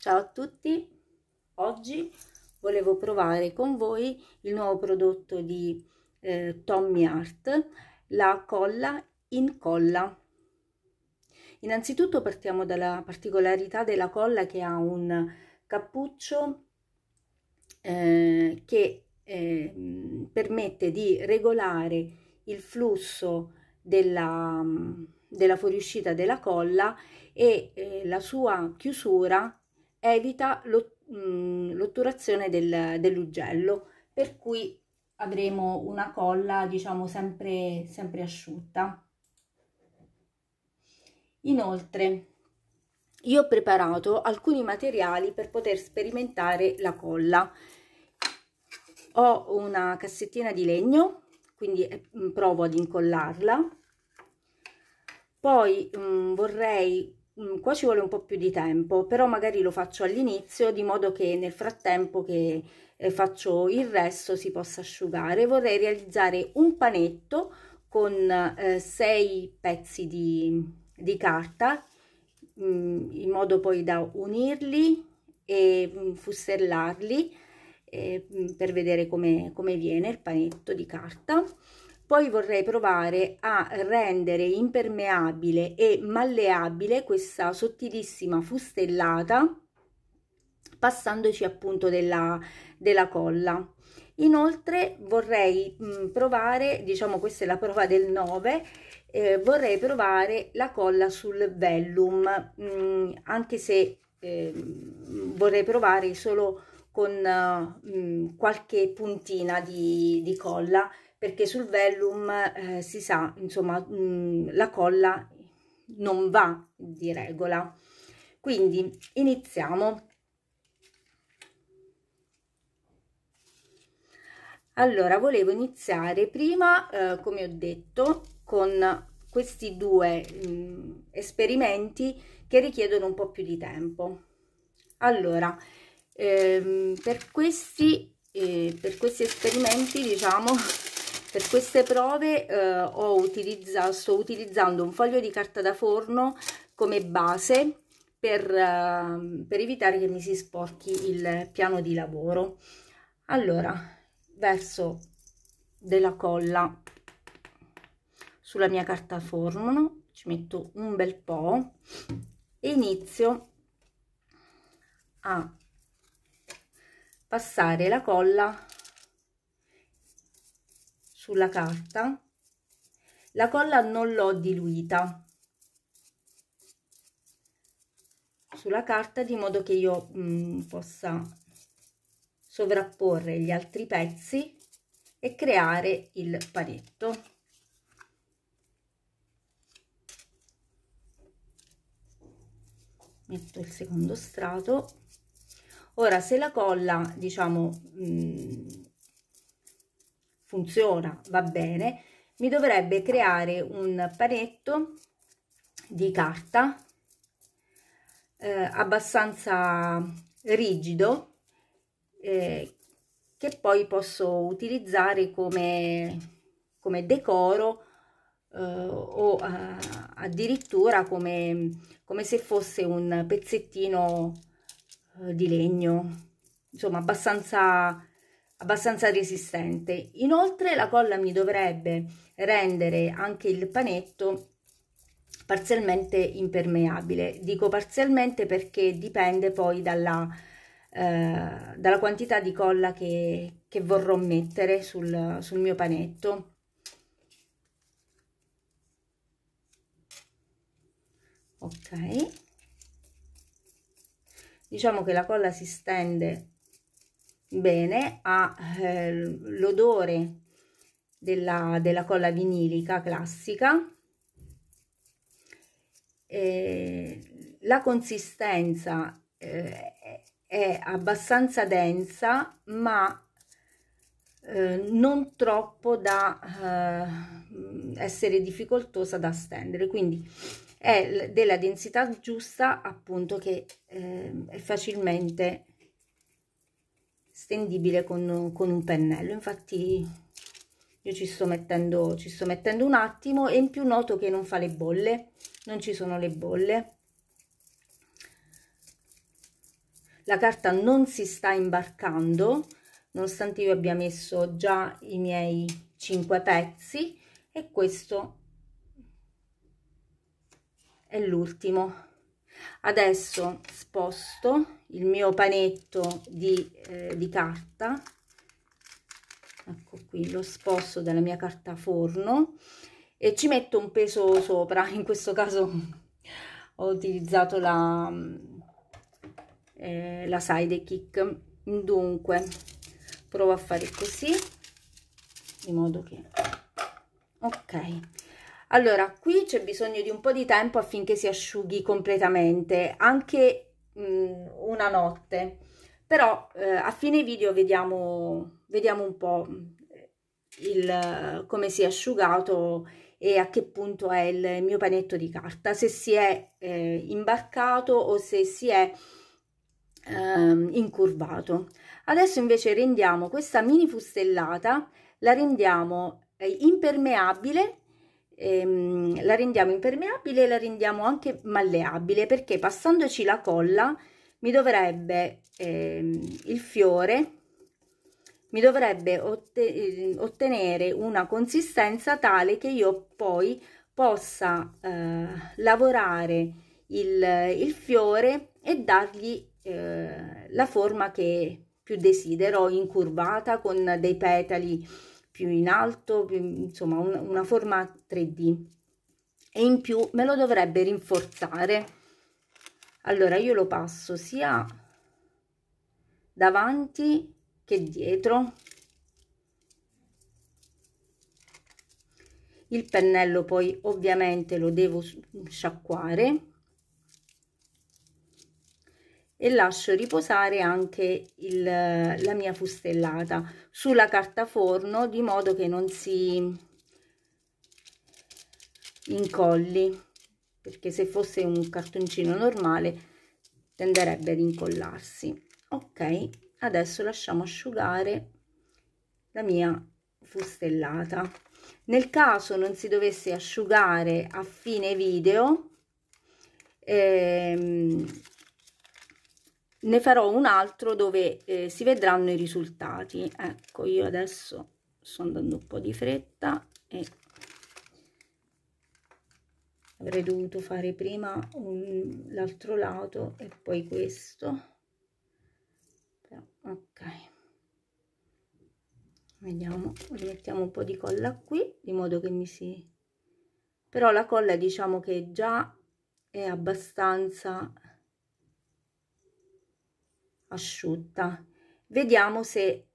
Ciao a tutti, oggi volevo provare con voi il nuovo prodotto di eh, Tommy Art, la colla in colla. Innanzitutto partiamo dalla particolarità della colla che ha un cappuccio eh, che eh, permette di regolare il flusso della, della fuoriuscita della colla e eh, la sua chiusura evita mm, l'otturazione del, dell'ugello, per cui avremo una colla diciamo sempre, sempre asciutta. Inoltre io ho preparato alcuni materiali per poter sperimentare la colla. Ho una cassettina di legno, quindi eh, provo ad incollarla. Poi mh, mm, vorrei Mm, qua ci vuole un po' più di tempo, però magari lo faccio all'inizio di modo che nel frattempo che eh, faccio il resto si possa asciugare. Vorrei realizzare un panetto con 6 eh, pezzi di, di carta mh, mm, in modo poi da unirli e mh, mm, fustellarli eh, per vedere come, come viene il panetto di carta poi vorrei provare a rendere impermeabile e malleabile questa sottilissima fustellata passandoci appunto della, della colla. Inoltre vorrei mh, provare, diciamo questa è la prova del 9, eh, vorrei provare la colla sul vellum, mh, anche se eh, vorrei provare solo con uh, mh, qualche puntina di, di colla perché sul vellum eh, si sa, insomma, mh, la colla non va di regola. Quindi iniziamo. Allora, volevo iniziare prima, eh, come ho detto, con questi due mh, esperimenti che richiedono un po' più di tempo. Allora, ehm, per, questi, eh, per questi esperimenti, diciamo, per queste prove eh, ho utilizzato, sto utilizzando un foglio di carta da forno come base per, eh, per evitare che mi si sporchi il piano di lavoro allora verso della colla sulla mia carta forno ci metto un bel po' e inizio a passare la colla sulla carta la colla non l'ho diluita sulla carta di modo che io mh, mm, possa sovrapporre gli altri pezzi e creare il panetto metto il secondo strato ora se la colla diciamo mh, mm, funziona, va bene, mi dovrebbe creare un panetto di carta eh, abbastanza rigido eh, che poi posso utilizzare come, come decoro eh, o eh, addirittura come, come se fosse un pezzettino eh, di legno insomma abbastanza abbastanza resistente. Inoltre la colla mi dovrebbe rendere anche il panetto parzialmente impermeabile. Dico parzialmente perché dipende poi dalla, eh, dalla quantità di colla che, che vorrò mettere sul, sul mio panetto. Ok. Diciamo che la colla si stende bene ha eh, l'odore della, della, colla vinilica classica eh, la consistenza eh, è abbastanza densa ma eh, non troppo da eh, essere difficoltosa da stendere quindi è della densità giusta appunto che eh, è facilmente stendibile con, con un pennello infatti io ci sto mettendo ci sto mettendo un attimo e in più noto che non fa le bolle non ci sono le bolle la carta non si sta imbarcando nonostante io abbia messo già i miei cinque pezzi e questo è l'ultimo adesso sposto il mio panetto di, eh, di carta ecco qui lo sposto dalla mia carta forno e ci metto un peso sopra in questo caso ho utilizzato la eh, la side kick dunque provo a fare così in modo che ok allora, qui c'è bisogno di un po' di tempo affinché si asciughi completamente, anche mh, mm, una notte. Però eh, a fine video vediamo, vediamo un po' eh, il, come si è asciugato e a che punto è il mio panetto di carta, se si è eh, imbarcato o se si è ehm, incurvato. Adesso invece rendiamo questa mini fustellata, la rendiamo eh, impermeabile ehm, la rendiamo impermeabile e la rendiamo anche malleabile perché passandoci la colla mi dovrebbe ehm, il fiore mi dovrebbe ehm, ottenere una consistenza tale che io poi possa eh, lavorare il, il, fiore e dargli eh, la forma che più desidero incurvata con dei petali più in alto, più, insomma un, una forma 3D e in più me lo dovrebbe rinforzare. Allora io lo passo sia davanti che dietro. Il pennello poi ovviamente lo devo sciacquare e lascio riposare anche il, la mia fustellata sulla carta forno di modo che non si incolli perché se fosse un cartoncino normale tenderebbe ad incollarsi ok adesso lasciamo asciugare la mia fustellata nel caso non si dovesse asciugare a fine video ehm, ne farò un altro dove eh, si vedranno i risultati ecco io adesso sto andando un po' di fretta e avrei dovuto fare prima l'altro lato e poi questo Però, ok vediamo rimettiamo un po' di colla qui di modo che mi si però la colla diciamo che già è abbastanza asciutta vediamo se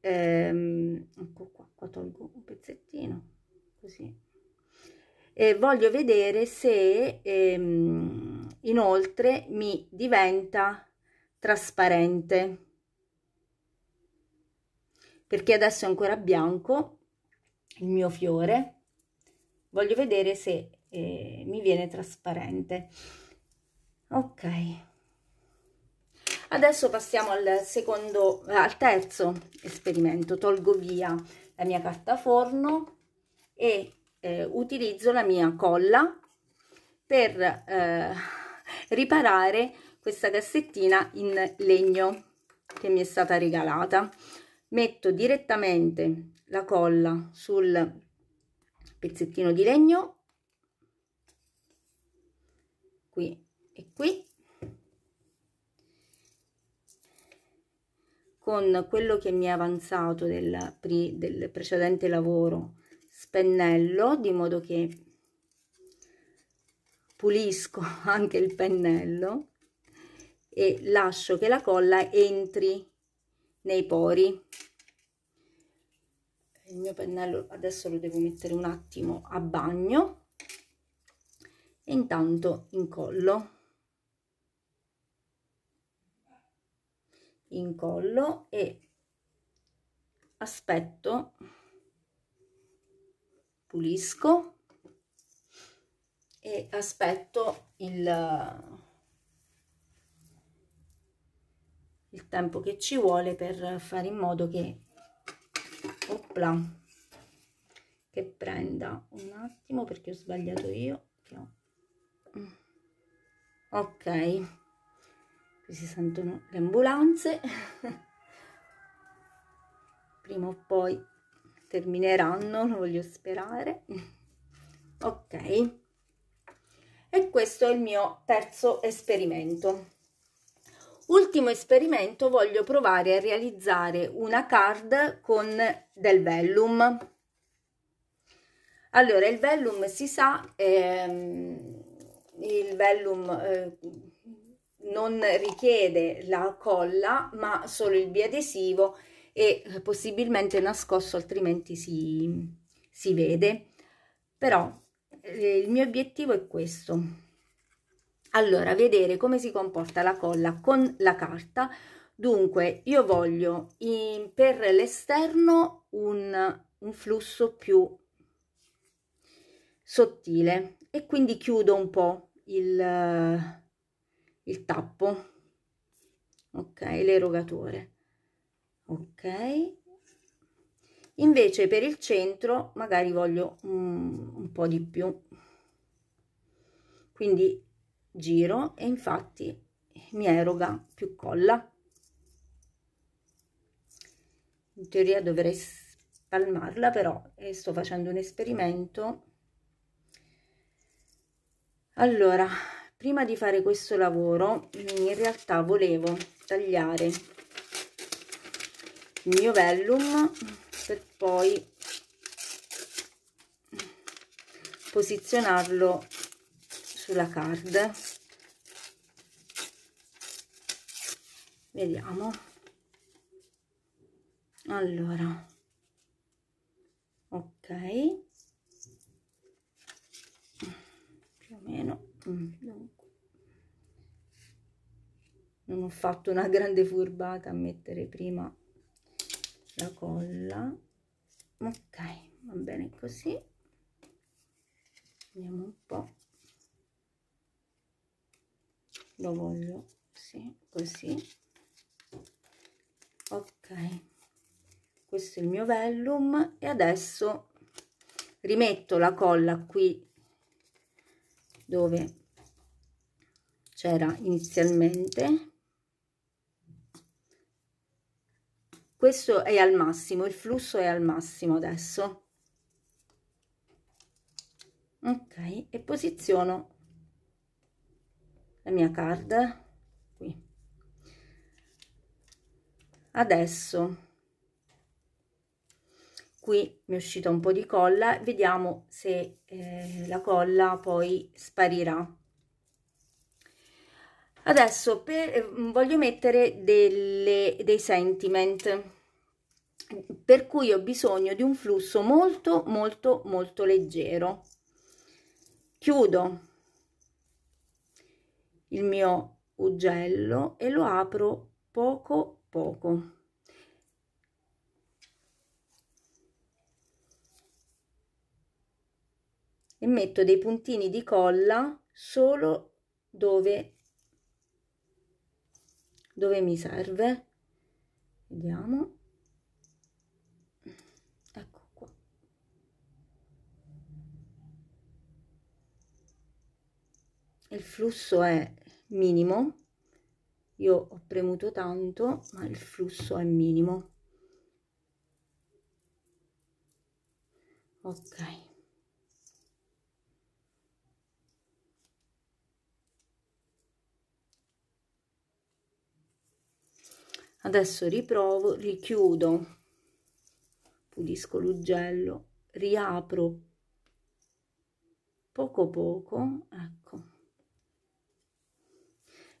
ehm, ecco qua, qua tolgo un pezzettino così eh, voglio vedere se ehm, inoltre mi diventa trasparente perché adesso è ancora bianco il mio fiore voglio vedere se eh, mi viene trasparente ok adesso passiamo al secondo al terzo esperimento tolgo via la mia carta forno e eh, utilizzo la mia colla per eh, riparare questa cassettina in legno che mi è stata regalata metto direttamente la colla sul pezzettino di legno qui e qui con quello che mi è avanzato del, del precedente lavoro spennello di modo che pulisco anche il pennello e lascio che la colla entri nei pori il mio pennello adesso lo devo mettere un attimo a bagno e intanto incollo incollo e aspetto pulisco e aspetto il il tempo che ci vuole per fare in modo che opla che prenda un attimo perché ho sbagliato io ok qui si sentono le ambulanze prima o poi termineranno lo voglio sperare ok e questo è il mio terzo esperimento ultimo esperimento voglio provare a realizzare una card con del vellum allora il vellum si sa ehm, il vellum eh, non richiede la colla ma solo il biadesivo e eh, possibilmente nascosto altrimenti si, si vede però eh, il mio obiettivo è questo allora vedere come si comporta la colla con la carta dunque io voglio in, per l'esterno un, un flusso più sottile e quindi chiudo un po' il il tappo ok l'erogatore ok invece per il centro magari voglio un, un po di più quindi giro e infatti mi eroga più colla in teoria dovrei spalmarla però e sto facendo un esperimento allora prima di fare questo lavoro in realtà volevo tagliare il mio vellum per poi posizionarlo sulla card vediamo allora ok Mm, non ho fatto una grande furbata a mettere prima la colla ok va bene così vediamo un po lo voglio sì, così ok questo è il mio vellum e adesso rimetto la colla qui dove c'era inizialmente questo è al massimo il flusso è al massimo adesso ok e posiziono la mia card qui adesso qui mi è uscita un po' di colla vediamo se eh, la colla poi sparirà adesso per, ehm, voglio mettere delle, dei sentiment per cui ho bisogno di un flusso molto molto molto leggero chiudo il mio ugello e lo apro poco poco e metto dei puntini di colla solo dove dove mi serve vediamo ecco qua il flusso è minimo io ho premuto tanto ma il flusso è minimo ok adesso riprovo richiudo pulisco l'ugello riapro poco poco ecco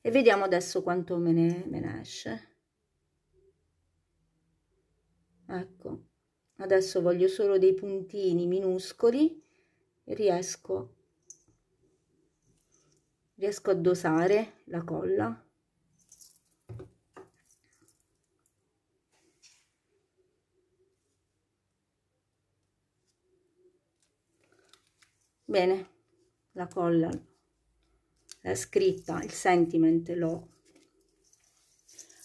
e vediamo adesso quanto me ne, me ne esce ecco adesso voglio solo dei puntini minuscoli riesco riesco a dosare la colla bene la colla la scritta il sentiment l'ho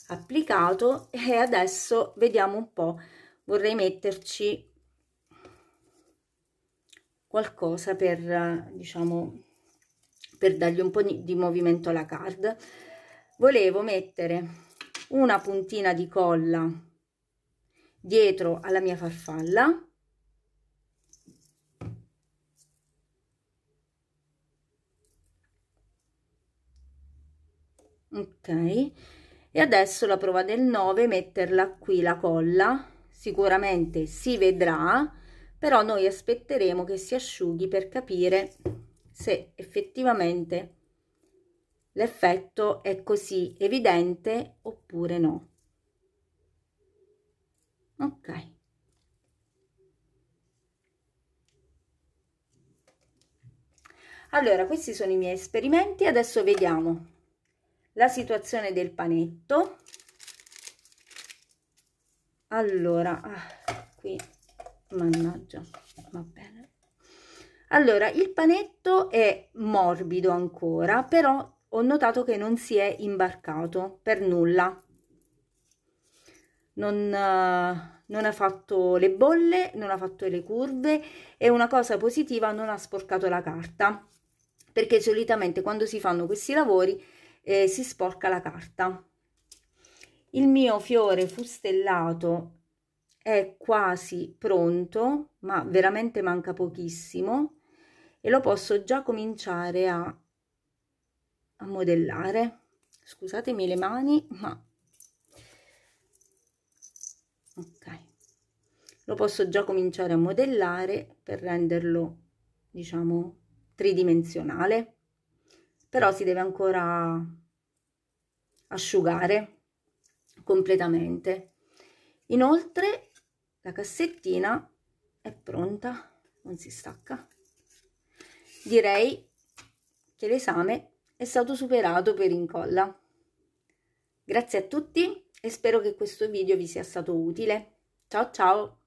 applicato e adesso vediamo un po vorrei metterci qualcosa per diciamo per dargli un po di movimento alla card volevo mettere una puntina di colla dietro alla mia farfalla ok e adesso la prova del 9 metterla qui la colla sicuramente si vedrà però noi aspetteremo che si asciughi per capire se effettivamente l'effetto è così evidente oppure no ok allora questi sono i miei esperimenti adesso vediamo la situazione del panetto allora ah, qui mannaggia va bene allora il panetto è morbido ancora però ho notato che non si è imbarcato per nulla non, eh, non, ha fatto le bolle, non ha fatto le curve e una cosa positiva non ha sporcato la carta perché solitamente quando si fanno questi lavori eh, si sporca la carta. Il mio fiore fustellato è quasi pronto, ma veramente manca pochissimo e lo posso già cominciare a, a modellare. Scusatemi le mani, ma ok. Lo posso già cominciare a modellare per renderlo, diciamo, tridimensionale però si deve ancora asciugare completamente. Inoltre la cassettina è pronta, non si stacca. Direi che l'esame è stato superato per incolla. Grazie a tutti e spero che questo video vi sia stato utile. Ciao ciao!